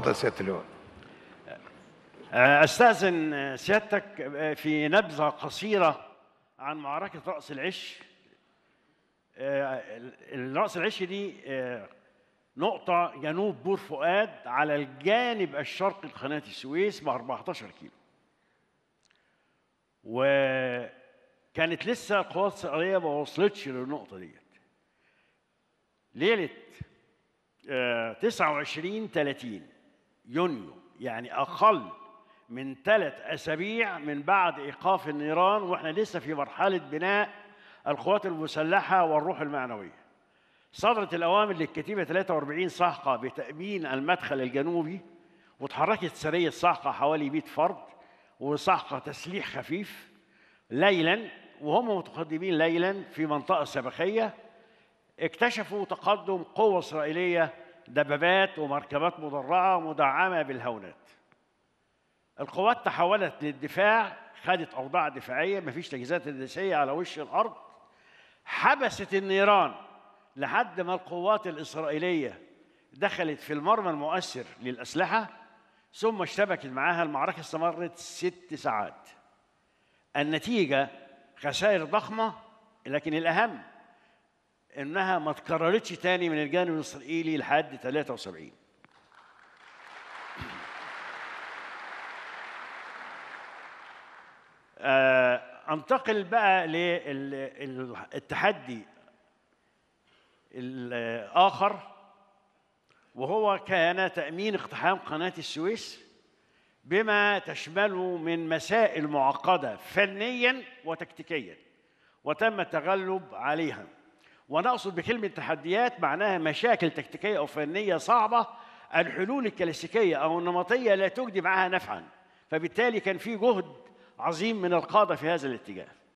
تفضل سياده اللواء آه، استاذن آه، سيادتك آه، في نبذه قصيره عن معركه راس العش راس العش دي نقطة جنوب بور فؤاد على الجانب الشرقي لقناة السويس ب 14 كيلو. وكانت لسه القوات السرية ما وصلتش للنقطة ديت. ليلة 29 30 يونيو يعني أقل من ثلاث أسابيع من بعد إيقاف النيران وإحنا لسه في مرحلة بناء القوات المسلحة والروح المعنوية صدرت الأوامر للكتيبة 43 صاحقه بتأمين المدخل الجنوبي وتحركت سرية صاحقه حوالي 100 فرد وصاحقه تسليح خفيف ليلا وهم متقدمين ليلا في منطقة سبخيه اكتشفوا تقدم قوة إسرائيلية دبابات ومركبات مدرعة مدعمة بالهونات القوات تحولت للدفاع خدت أوضاع دفاعية مفيش تجهيزات هندسية على وش الأرض حبست النيران لحد ما القوات الإسرائيلية دخلت في المرمى المؤثر للأسلحة ثم اشتبكت معها المعركة استمرت ست ساعات النتيجة خسائر ضخمة لكن الأهم انها ما اتكررتش تاني من الجانب الاسرائيلي لحد 73 آه، انتقل بقى للتحدي الاخر وهو كان تامين اقتحام قناه السويس بما تشمله من مسائل معقده فنيا وتكتيكيا وتم التغلب عليها وانا اقصد بكلمه تحديات معناها مشاكل تكتيكيه او فنيه صعبه الحلول الكلاسيكيه او النمطيه لا تجدي معها نفعا فبالتالي كان في جهد عظيم من القاده في هذا الاتجاه